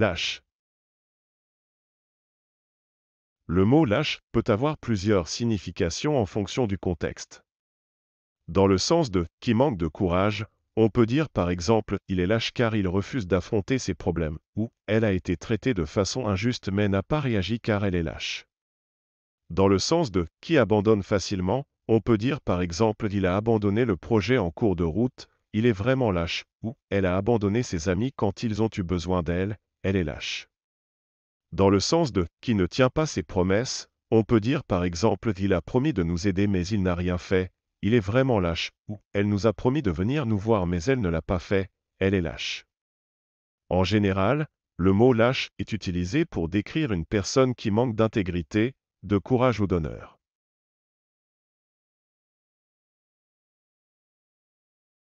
Lâche. Le mot lâche peut avoir plusieurs significations en fonction du contexte. Dans le sens de qui manque de courage, on peut dire par exemple il est lâche car il refuse d'affronter ses problèmes, ou elle a été traitée de façon injuste mais n'a pas réagi car elle est lâche. Dans le sens de qui abandonne facilement, on peut dire par exemple il a abandonné le projet en cours de route, il est vraiment lâche, ou elle a abandonné ses amis quand ils ont eu besoin d'elle, elle est lâche. Dans le sens de qui ne tient pas ses promesses, on peut dire par exemple il a promis de nous aider mais il n'a rien fait, il est vraiment lâche, ou elle nous a promis de venir nous voir mais elle ne l'a pas fait, elle est lâche. En général, le mot lâche est utilisé pour décrire une personne qui manque d'intégrité, de courage ou d'honneur.